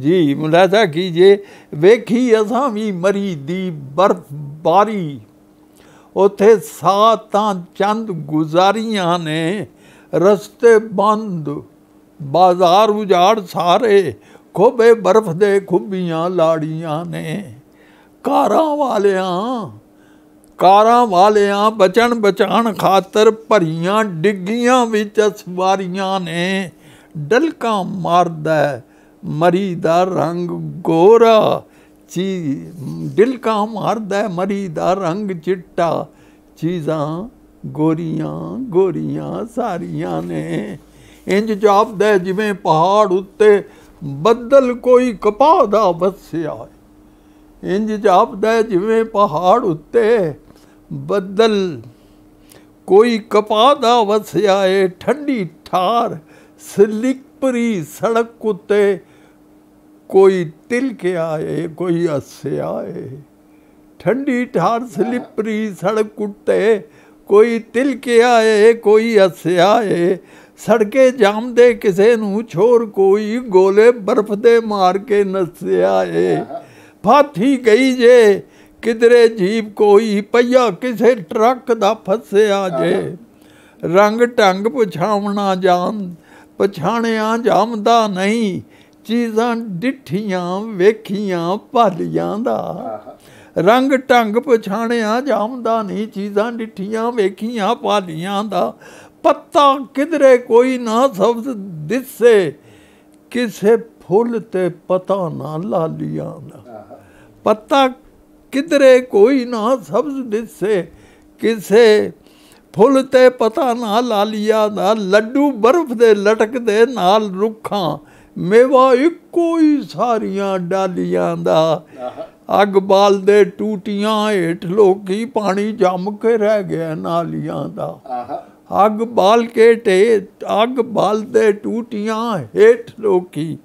ਜੀ ਮੁਲਾਦਾ ਕੀ ਜੇ ਵੇਖੀ ਅਸਾਂ ਵੀ ਮਰੀ ਦੀ ਬਰਫਬਾਰੀ ਉਥੇ ਸਾਤਾਂ ਚੰਦ ਗੁਜ਼ਾਰੀਆਂ ਨੇ ਰਸਤੇ ਬੰਦ ਬਾਜ਼ਾਰ ਉਜਾੜ ਸਾਰੇ ਖੋਬੇ ਬਰਫ਼ ਦੇ ਖੁੱਬੀਆਂ ਲਾੜੀਆਂ ਨੇ ਕਾਰਾਂ ਵਾਲਿਆਂ ਕਾਰਾਂ ਵਾਲਿਆਂ ਬਚਣ ਬਚਾਣ ਖਾਤਰ ਭਰੀਆਂ ਡਿੱਗੀਆਂ ਵਿੱਚ ਅਸਵਾਰੀਆਂ ਨੇ ਡਲਕਾਂ ਮਾਰਦਾ ਮਰੀ ਦਾ ਰੰਗ ਗੋਰਾ ਚੀ ਦਿਲ ਕਾ ਮਾਰਦਾ ਮਰੀ ਦਾ ਰੰਗ ਚਿੱਟਾ ਚੀਜ਼ਾਂ ਗੋਰੀਆਂ ਗੋਰੀਆਂ ਸਾਰੀਆਂ ਨੇ ਇੰਜ ਜਾਪਦਾ ਜਿਵੇਂ ਪਹਾੜ ਉੱਤੇ ਬੱਦਲ ਕੋਈ ਕਪਾਹ ਦਾ ਵਸਿਆ ਇੰਜ ਇੰਜ ਜਾਪਦਾ ਜਿਵੇਂ ਪਹਾੜ ਉੱਤੇ ਬੱਦਲ ਕੋਈ ਕਪਾਹ ਦਾ ਵਸਿਆ ਏ ਠੰਡੀ ਠਾਰ ਸਲਿਕ ਭਰੀ ਸੜਕ ਉੱਤੇ ਕੋਈ ਕੇ ਆਏ ਕੋਈ ਹੱਸੇ ਆਏ ਠੰਡੀ ਠਾਰ ਸਲਿਪਰੀ ਸੜਕ ਉੱਤੇ ਕੋਈ ਕੇ ਆਏ ਕੋਈ ਹੱਸੇ ਆਏ ਸੜਕੇ ਜਾਮਦੇ ਕਿਸੇ ਨੂੰ ਛੋਰ ਕੋਈ ਗੋਲੇ ਬਰਫ਼ ਦੇ ਮਾਰ ਕੇ ਨਸਿਆ ਏ ਫਾਥੀ ਗਈ ਜੇ ਕਿਧਰੇ ਜੀਬ ਕੋਈ ਪਈਆ ਕਿਸੇ ਟਰੱਕ ਦਾ ਫਸਿਆ ਜੇ ਰੰਗ ਢੰਗ ਪੁਛਾਉਣਾ ਜਾਣ ਪਛਾਣਿਆ ਜਾਂਦਾ ਨਹੀਂ ਚੀਜ਼ਾਂ ਡਿੱਠੀਆਂ ਵੇਖੀਆਂ ਭਾਲੀਆਂ ਦਾ ਰੰਗ ਢੰਗ ਪਛਾਣਿਆ ਜਾਂਦਾ ਨਹੀਂ ਚੀਜ਼ਾਂ ਡਿੱਠੀਆਂ ਵੇਖੀਆਂ ਭਾਲੀਆਂ ਦਾ ਪੱਤਾ ਕਿਧਰੇ ਕੋਈ ਨਾ ਸਬਜ਼ ਦਿਸੇ ਕਿਸੇ ਫੁੱਲ ਤੇ ਪਤਾ ਨਾ ਲਾਲੀਆਂ ਦਾ ਪੱਤਾ ਕਿਧਰੇ ਕੋਈ ਨਾ ਸਬਜ਼ ਦਿਸੇ ਕਿਸੇ ਫੁੱਲ ਤੇ ਪਤਾ ਨਾ ਲਾਲੀਆ ਦਾ ਲੱਡੂ ਬਰਫ਼ ਦੇ ਲਟਕਦੇ ਨਾਲ ਰੁੱਖਾਂ ਮੇਵਾ ਇੱਕੋ ਹੀ ਸਾਰੀਆਂ ਡਾਲੀਆਂ ਦਾ ਅੱਗ ਬਾਲਦੇ ਟੂਟੀਆਂ ਏਠ ਲੋਕੀ ਪਾਣੀ ਜੰਮ ਕੇ ਰਹਿ ਗਿਆ ਨਾਲੀਆਂ ਦਾ ਅੱਗ ਬਾਲ ਕੇ ਟੇ ਅੱਗ ਬਾਲਦੇ ਟੂਟੀਆਂ ਏਠ ਲੋਕੀ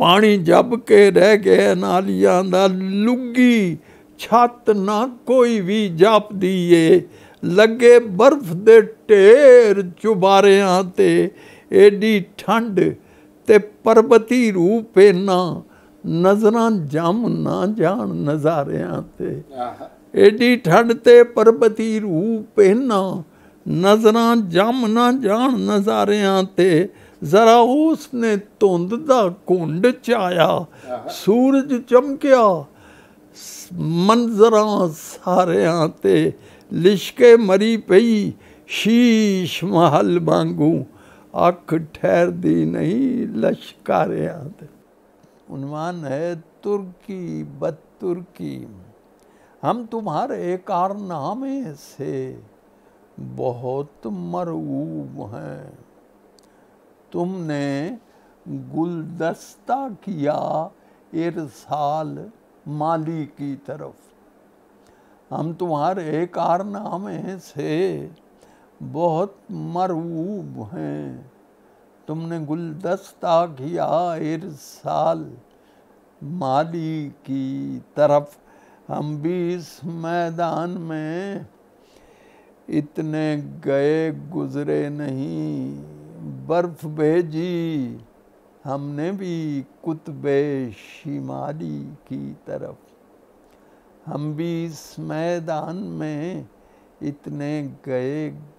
ਪਾਣੀ ਜੱਬ ਕੇ ਰਹਿ ਗਿਆ ਨਾਲੀਆਂ ਦਾ ਲੁੱਗੀ ਛੱਤ ਨਾ ਕੋਈ ਵੀ ਜਾਪਦੀ ਏ ਲੱਗੇ ਬਰਫ਼ ਦੇ ਢੇਰ ਚੁਬਾਰਿਆਂ ਤੇ ਏਡੀ ਠੰਡ ਤੇ ਪਰਬਤੀ ਰੂਪ ਨਾ ਨਜ਼ਰਾਂ ਜਮ ਨਾ ਜਾਣ ਨਜ਼ਾਰਿਆਂ ਤੇ ਏਡੀ ਠੰਡ ਤੇ ਪਰਬਤੀ ਰੂਪ ਨਾ ਨਜ਼ਰਾਂ ਜਮ ਨਾ ਜਾਣ ਨਜ਼ਾਰਿਆਂ ਤੇ ਜ਼ਰਾ ਉਸ ਨੇ ਧੁੰਦ ਦਾ ਕੁੰਡ ਚਾਇਆ ਸੂਰਜ ਚਮਕਿਆ ਮੰਜ਼ਰਾਂ ਸਾਰਿਆਂ ਤੇ लिशके मरी पई शीश महल मांगू अख दी नहीं लश्कार उन्वान है तुर्की बद तुर्की हम तुम्हारे कारनामे से बहुत मरूब हैं तुमने गुलदस्ता किया इरसाल माली की तरफ हम तुम्हारे कारनामे से बहुत मरूब हैं तुमने गुलदस्ता किया इरसाल माली की तरफ हम भी इस मैदान में इतने गए गुजरे नहीं बर्फ भेजी हमने भी कुतबे शिमाली की तरफ हम भी इस मैदान में इतने गए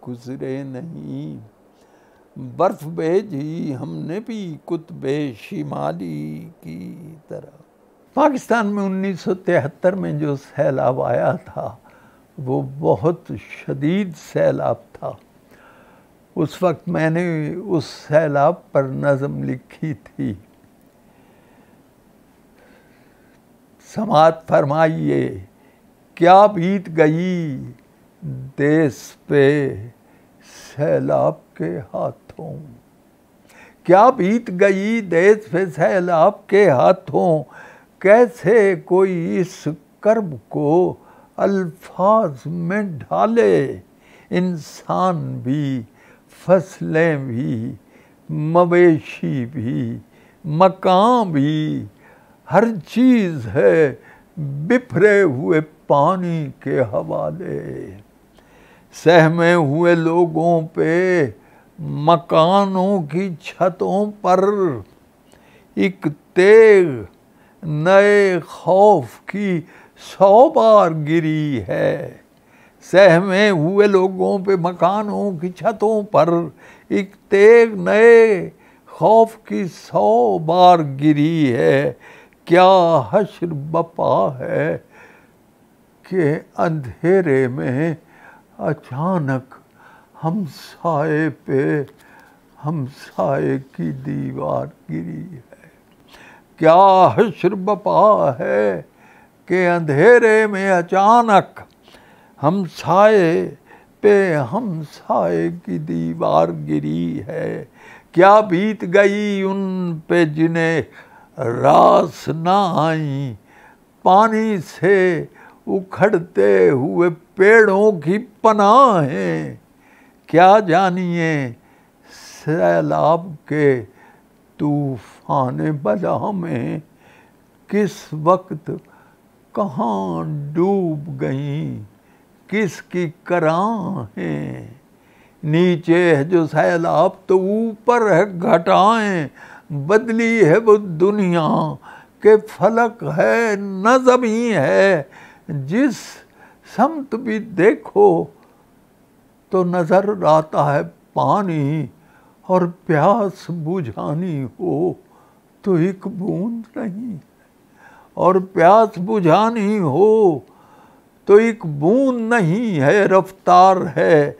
गुजरे नहीं बर्फ भेजी हमने भी कुतबे शिमाली की तरह पाकिस्तान में 1973 में जो सैलाब आया था वो बहुत शदीद सैलाब था उस वक्त मैंने उस सैलाब पर नज़म लिखी थी समात फरमाइए क्या बीत गई देश पे सैलाब के हाथों क्या बीत गई देश पे सैलाब के हाथों कैसे कोई इस कर्म को अल्फाज में ढाले इंसान भी फसलें भी मवेशी भी मकाम भी हर चीज़ है बिफरे हुए पानी के हवाले सहमे हुए लोगों पे मकानों की छतों पर एक तेग नए खौफ की सौ बार गिरी है सहमे हुए लोगों पे मकानों की छतों पर एक तेग नए खौफ की सौ बार गिरी है क्या हश्र बपा है के अंधेरे में अचानक हम साए पे हम साए की दीवार गिरी है क्या हश्र बपा है के अंधेरे में अचानक हम साए पे हम साए की दीवार गिरी है क्या बीत गई उन पे जिन्हें रास ना आई पानी से उखड़ते हुए पेड़ों की पनाहें क्या जानिए सैलाब के तूफान बजा में किस वक्त कहाँ डूब गई किसकी कराहें नीचे है जो सैलाब तो ऊपर है घटाएं बदली है वो दुनिया के फलक है न जमी है जिस समत भी देखो तो नज़र आता है पानी और प्यास बुझानी हो तो एक बूंद नहीं और प्यास बुझानी हो तो एक बूंद नहीं है रफ्तार है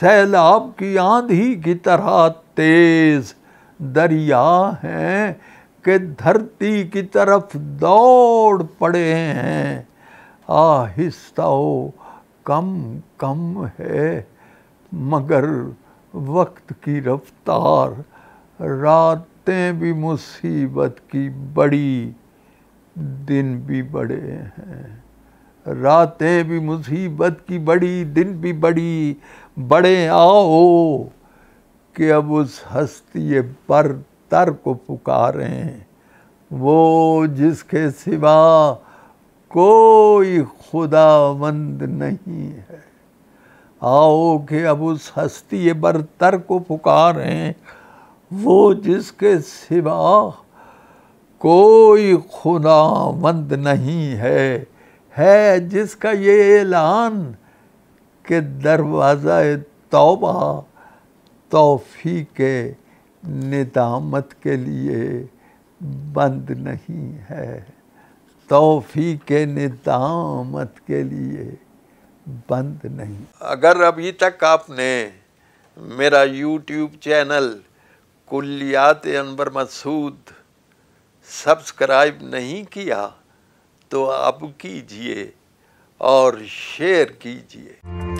सैलाब की आंधी की तरह तेज़ दरिया हैं कि धरती की तरफ दौड़ पड़े हैं आहिस्ता हो कम कम है मगर वक्त की रफ्तार रातें भी मुसीबत की बड़ी दिन भी बड़े हैं रातें भी मुसीबत की बड़ी दिन भी बड़ी बड़े आओ कि अब उस हस्ती पर तर को पुकारें वो जिसके सिवा कोई खुदावंद नहीं है आओ कि अब उस हस्ती बरतर को पुकारें वो जिसके सिवा कोई खुदावंद नहीं है है जिसका ये ऐलान कि दरवाज़ा तौबा तोफ़ी के निदामत के लिए बंद नहीं है तोफ़ी के निदामत के लिए बंद नहीं अगर अभी तक आपने मेरा YouTube channel Kulliyat Anbar Masood subscribe नहीं किया तो अब कीजिए और शेयर कीजिए